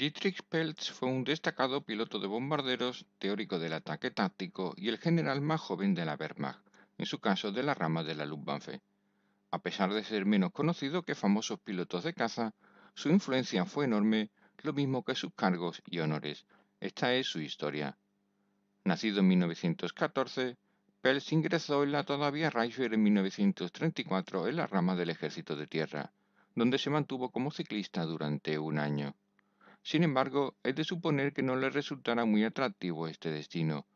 Dietrich Peltz fue un destacado piloto de bombarderos, teórico del ataque táctico y el general más joven de la Wehrmacht, en su caso de la rama de la Luftwaffe. A pesar de ser menos conocido que famosos pilotos de caza, su influencia fue enorme, lo mismo que sus cargos y honores. Esta es su historia. Nacido en 1914, Peltz ingresó en la todavía Reichswehr en 1934 en la rama del Ejército de Tierra, donde se mantuvo como ciclista durante un año. Sin embargo, es de suponer que no le resultara muy atractivo este destino.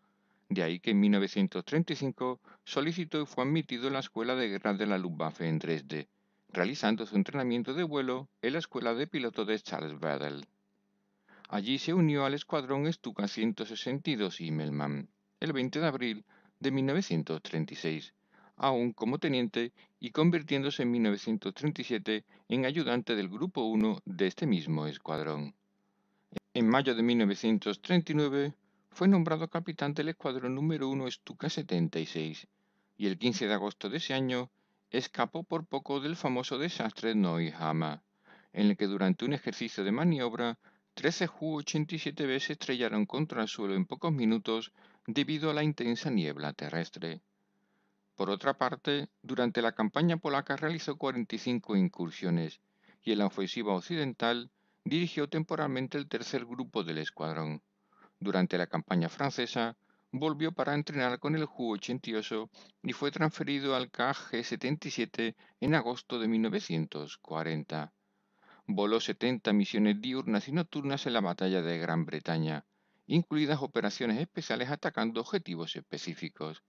De ahí que en 1935 solicitó y fue admitido en la Escuela de Guerra de la Luftwaffe en Dresde, realizando su entrenamiento de vuelo en la Escuela de Piloto de Charles Bradel. Allí se unió al escuadrón Stuka 162 Himmelmann el 20 de abril de 1936, aún como teniente y convirtiéndose en 1937 en ayudante del Grupo 1 de este mismo escuadrón. En mayo de 1939 fue nombrado capitán del escuadrón número 1 Stuka 76 y el 15 de agosto de ese año escapó por poco del famoso desastre Noihama, en el que durante un ejercicio de maniobra 13 Ju-87B se estrellaron contra el suelo en pocos minutos debido a la intensa niebla terrestre. Por otra parte, durante la campaña polaca realizó 45 incursiones y en la ofensiva occidental dirigió temporalmente el tercer grupo del escuadrón. Durante la campaña francesa, volvió para entrenar con el Ju-88 y fue transferido al KG-77 en agosto de 1940. Voló 70 misiones diurnas y nocturnas en la batalla de Gran Bretaña, incluidas operaciones especiales atacando objetivos específicos.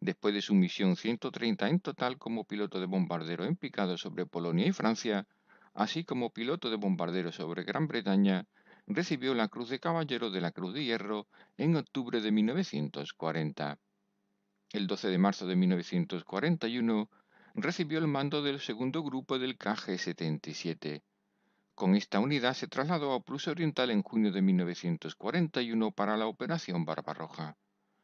Después de su misión 130 en total como piloto de bombardero en picado sobre Polonia y Francia, así como piloto de bombardero sobre Gran Bretaña, recibió la Cruz de Caballero de la Cruz de Hierro en octubre de 1940. El 12 de marzo de 1941 recibió el mando del segundo grupo del KG-77. Con esta unidad se trasladó a Prusia Oriental en junio de 1941 para la Operación Barbarroja,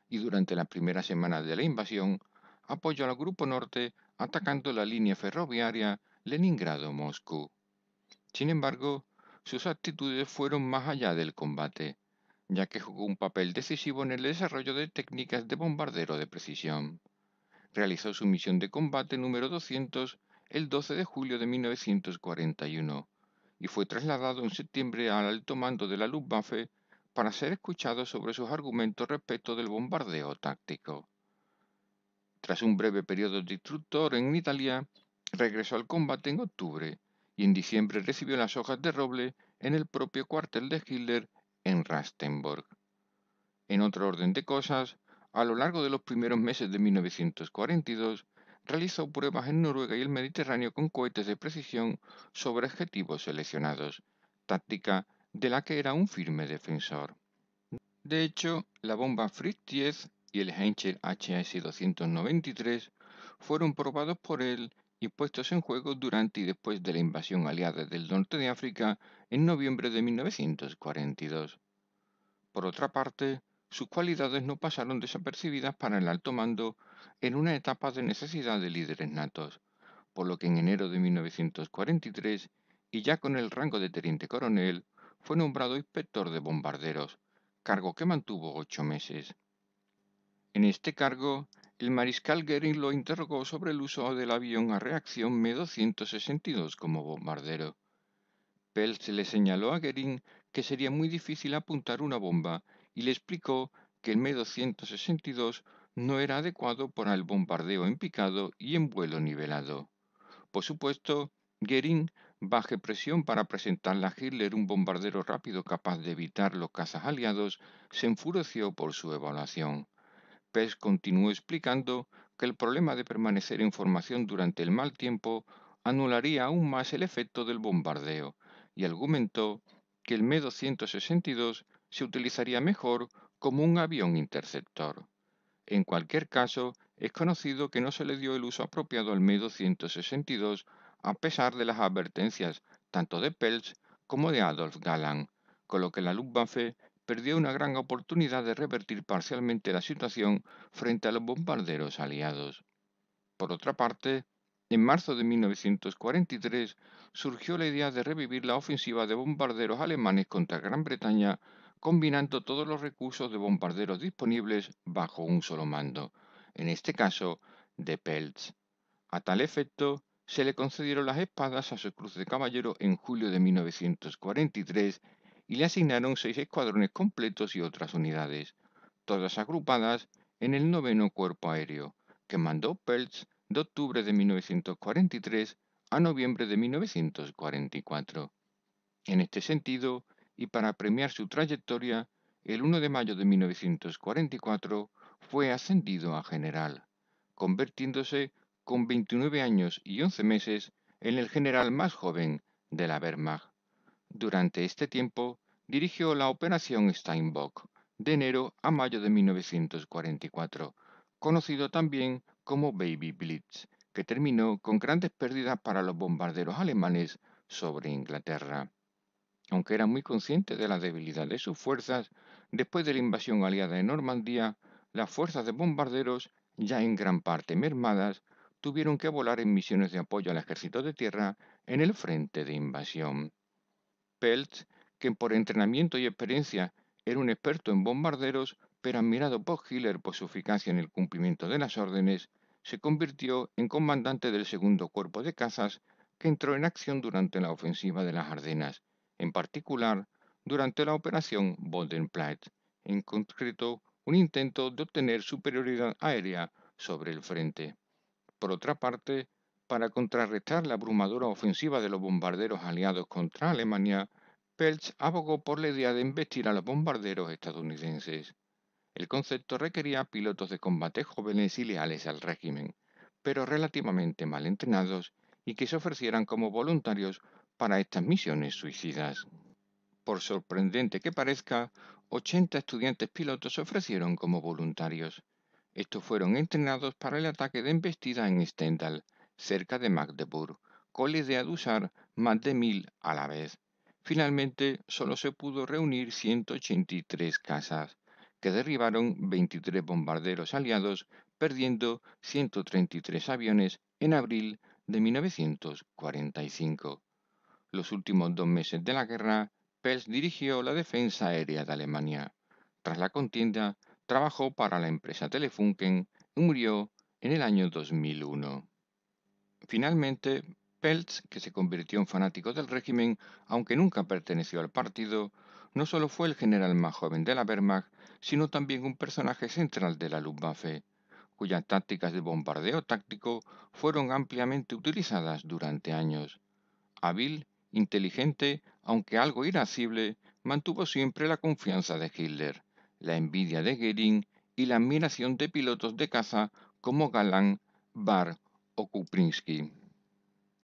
y durante la primera semana de la invasión apoyó al Grupo Norte atacando la línea ferroviaria Leningrado-Moscú. Sin embargo, sus actitudes fueron más allá del combate, ya que jugó un papel decisivo en el desarrollo de técnicas de bombardero de precisión. Realizó su misión de combate número 200 el 12 de julio de 1941 y fue trasladado en septiembre al alto mando de la Luftwaffe para ser escuchado sobre sus argumentos respecto del bombardeo táctico. Tras un breve periodo de en Italia, regresó al combate en octubre y en diciembre recibió las hojas de roble en el propio cuartel de Hitler en Rastenburg. En otro orden de cosas, a lo largo de los primeros meses de 1942, realizó pruebas en Noruega y el Mediterráneo con cohetes de precisión sobre objetivos seleccionados, táctica de la que era un firme defensor. De hecho, la bomba Fritz 10 y el Heinkel HS-293 fueron probados por él y puestos en juego durante y después de la invasión aliada del norte de África en noviembre de 1942. Por otra parte, sus cualidades no pasaron desapercibidas para el alto mando en una etapa de necesidad de líderes natos, por lo que en enero de 1943, y ya con el rango de teniente coronel, fue nombrado inspector de bombarderos, cargo que mantuvo ocho meses. En este cargo el mariscal Goering lo interrogó sobre el uso del avión a reacción Me-262 como bombardero. Peltz le señaló a Goering que sería muy difícil apuntar una bomba y le explicó que el Me-262 no era adecuado para el bombardeo en picado y en vuelo nivelado. Por supuesto, Goering baje presión para presentarle a Hitler un bombardero rápido capaz de evitar los cazas aliados, se enfureció por su evaluación. Pes continuó explicando que el problema de permanecer en formación durante el mal tiempo anularía aún más el efecto del bombardeo y argumentó que el Me-262 se utilizaría mejor como un avión interceptor. En cualquier caso, es conocido que no se le dio el uso apropiado al Me-262 a pesar de las advertencias tanto de Pels como de Adolf Galland, con lo que la Luftwaffe perdió una gran oportunidad de revertir parcialmente la situación frente a los bombarderos aliados. Por otra parte, en marzo de 1943 surgió la idea de revivir la ofensiva de bombarderos alemanes contra Gran Bretaña, combinando todos los recursos de bombarderos disponibles bajo un solo mando, en este caso de Peltz. A tal efecto, se le concedieron las espadas a su cruz de caballero en julio de 1943 y le asignaron seis escuadrones completos y otras unidades, todas agrupadas en el noveno cuerpo aéreo, que mandó Peltz de octubre de 1943 a noviembre de 1944. En este sentido, y para premiar su trayectoria, el 1 de mayo de 1944 fue ascendido a general, convirtiéndose con 29 años y 11 meses en el general más joven de la Wehrmacht. Durante este tiempo, dirigió la Operación Steinbock, de enero a mayo de 1944, conocido también como Baby Blitz, que terminó con grandes pérdidas para los bombarderos alemanes sobre Inglaterra. Aunque era muy consciente de la debilidad de sus fuerzas, después de la invasión aliada de Normandía, las fuerzas de bombarderos, ya en gran parte mermadas, tuvieron que volar en misiones de apoyo al ejército de tierra en el frente de invasión. Feltz, que por entrenamiento y experiencia era un experto en bombarderos, pero admirado por Hiller por su eficacia en el cumplimiento de las órdenes, se convirtió en comandante del segundo cuerpo de cazas que entró en acción durante la ofensiva de las Ardenas, en particular durante la operación Bodenplatte, en concreto un intento de obtener superioridad aérea sobre el frente. Por otra parte, para contrarrestar la abrumadora ofensiva de los bombarderos aliados contra Alemania, Peltz abogó por la idea de embestir a los bombarderos estadounidenses. El concepto requería pilotos de combate jóvenes y leales al régimen, pero relativamente mal entrenados y que se ofrecieran como voluntarios para estas misiones suicidas. Por sorprendente que parezca, 80 estudiantes pilotos se ofrecieron como voluntarios. Estos fueron entrenados para el ataque de embestida en Stendhal, cerca de Magdeburg, con la idea de usar más de mil a la vez. Finalmente, solo se pudo reunir 183 casas, que derribaron 23 bombarderos aliados, perdiendo 133 aviones en abril de 1945. Los últimos dos meses de la guerra, Pels dirigió la defensa aérea de Alemania. Tras la contienda, trabajó para la empresa Telefunken y murió en el año 2001. Finalmente, Peltz, que se convirtió en fanático del régimen, aunque nunca perteneció al partido, no solo fue el general más joven de la Wehrmacht, sino también un personaje central de la Luftwaffe, cuyas tácticas de bombardeo táctico fueron ampliamente utilizadas durante años. Hábil, inteligente, aunque algo irascible, mantuvo siempre la confianza de Hitler, la envidia de Goering y la admiración de pilotos de caza como Galán, Barr Okulprinski.